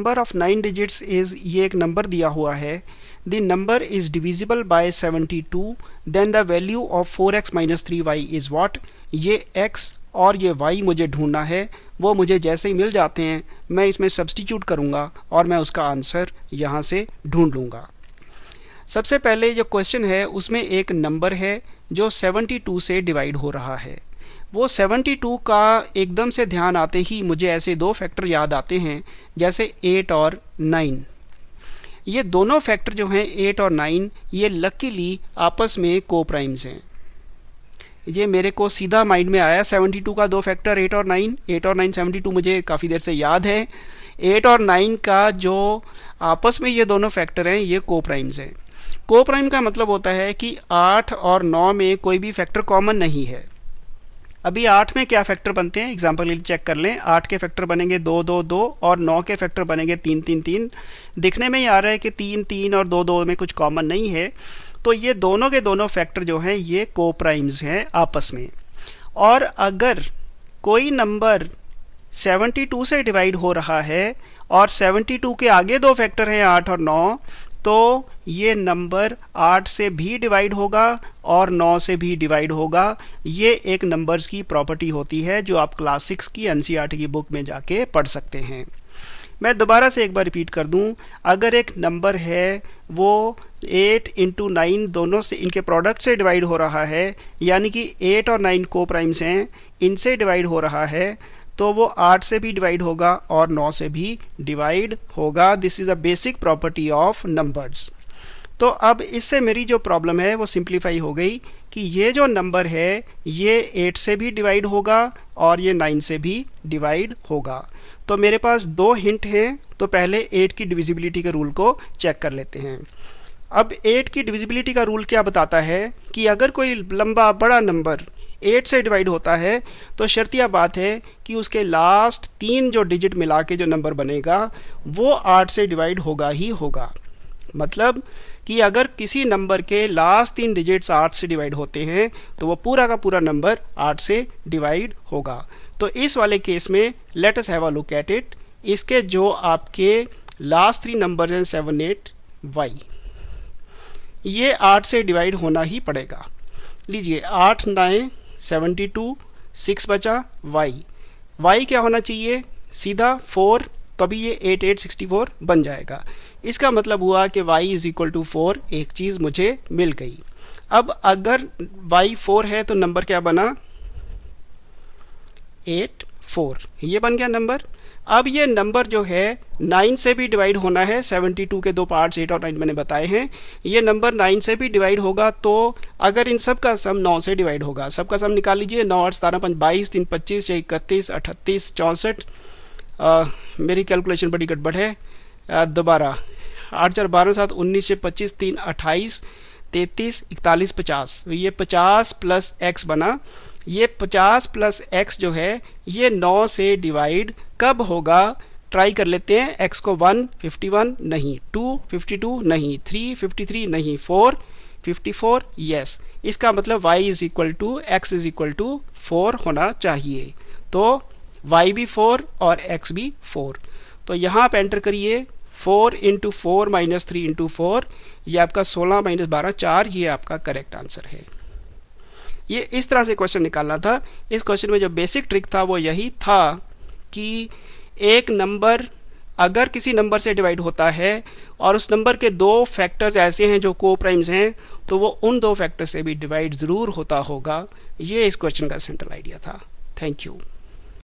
number of nine digits is ये एक number दिया हुआ है the number is divisible by 72 then the value of 4x x minus three y is what ये x और ये y मुझे ढूंढना है वो मुझे जैसे ही मिल जाते हैं मैं इसमें सब्सटीट्यूट करूंगा और मैं उसका आंसर यहाँ से ढूंढ लूंगा सबसे पहले जो क्वेश्चन है उसमें एक नंबर है जो 72 से डिवाइड हो रहा है वो 72 का एकदम से ध्यान आते ही मुझे ऐसे दो फैक्टर याद आते हैं जैसे 8 और 9 ये दोनों फैक्टर जो हैं 8 और 9 ये लकीली आपस में को प्राइम्स हैं ये मेरे को सीधा माइंड में आया 72 का दो फैक्टर 8 और 9 8 और 9 72 मुझे काफ़ी देर से याद है 8 और 9 का जो आपस में ये दोनों फैक्टर हैं ये को प्राइम्स हैं को प्राइम का मतलब होता है कि आठ और नौ में कोई भी फैक्टर कॉमन नहीं है अभी आठ में क्या फैक्टर बनते हैं एग्जाम्पल के लिए चेक कर लें आठ के फैक्टर बनेंगे दो दो दो और नौ के फैक्टर बनेंगे तीन तीन तीन दिखने में ही आ रहा है कि तीन तीन और दो दो में कुछ कॉमन नहीं है तो ये दोनों के दोनों फैक्टर जो हैं ये को प्राइम्स हैं आपस में और अगर कोई नंबर 72 से डिवाइड हो रहा है और 72 के आगे दो फैक्टर हैं आठ और नौ तो ये नंबर आठ से भी डिवाइड होगा और नौ से भी डिवाइड होगा ये एक नंबर्स की प्रॉपर्टी होती है जो आप क्लास सिक्स की एन की बुक में जाके पढ़ सकते हैं मैं दोबारा से एक बार रिपीट कर दूं अगर एक नंबर है वो एट इंटू नाइन दोनों से इनके प्रोडक्ट से डिवाइड हो रहा है यानी कि एट और नाइन को प्राइम्स हैं इनसे डिवाइड हो रहा है तो वो आठ से भी डिवाइड होगा और नौ से भी डिवाइड होगा this is a basic property of numbers तो अब इससे मेरी जो प्रॉब्लम है वो सिंप्लीफाई हो गई कि ये जो नंबर है ये एट से भी डिवाइड होगा और ये नाइन से भी डिवाइड होगा तो मेरे पास दो हिंट हैं तो पहले एट की डिविजिबिलिटी के रूल को चेक कर लेते हैं अब एट की डिविजिबिलिटी का रूल क्या बताता है कि अगर कोई लंबा बड़ा नंबर एट से डिवाइड होता है तो शर्तिया बात है कि उसके लास्ट तीन जो डिजिट मिला के जो नंबर बनेगा वो आठ से डिवाइड होगा ही होगा मतलब कि अगर किसी नंबर के लास्ट तीन डिजिट्स आठ से डिवाइड होते हैं तो वो पूरा का पूरा नंबर आठ से डिवाइड होगा तो इस वाले केस में let's have a look at it इसके जो आपके लास्ट थ्री नंबर हैं सेवन एट वाई ये आठ से डिवाइड होना ही पड़ेगा लीजिए आठ नाइन सेवेंटी टू सिक्स बचा वाई वाई क्या होना चाहिए सीधा फोर तभी ये एट एट सिक्सटी फोर बन जाएगा इसका मतलब हुआ कि y is equal to four एक चीज़ मुझे मिल गई अब अगर y फोर है तो नंबर क्या बना एट फोर ये बन गया नंबर अब ये नंबर जो है नाइन से भी डिवाइड होना है सेवेंटी टू के दो पार्ट्स एट और नाइन मैंने बताए हैं ये नंबर नाइन से भी डिवाइड होगा तो अगर इन सब का सम नौ से डिवाइड होगा सबका सम निकाल लीजिए नौ आठ सतारह पाँच बाईस तीन पच्चीस या इकतीस अठतीस चौंसठ मेरी कैलकुलेशन बड़ी गड़बड़ है दोबारा आठ चार बारह सात उन्नीस से पच्चीस तीन अट्ठाईस तैंतीस इकतालीस पचास ये पचास प्लस एक्स बना ये 50 प्लस एक्स जो है ये 9 से डिवाइड कब होगा ट्राई कर लेते हैं एक्स को 1 51 नहीं 2 52 नहीं 3 53 नहीं 4 54 यस इसका मतलब y is equal to x is equal to four होना चाहिए तो y भी 4 और x भी 4 तो यहाँ आप एंटर करिए 4 into four minus three into four ये आपका 16 माइनस बारह चार ये आपका करेक्ट आंसर है ये इस तरह से क्वेश्चन निकालना था इस क्वेश्चन में जो बेसिक ट्रिक था वो यही था कि एक नंबर अगर किसी नंबर से डिवाइड होता है और उस नंबर के दो फैक्टर्स ऐसे हैं जो को प्राइम्स हैं तो वो उन दो फैक्टर से भी डिवाइड ज़रूर होता होगा ये इस क्वेश्चन का सेंट्रल आइडिया था थैंक यू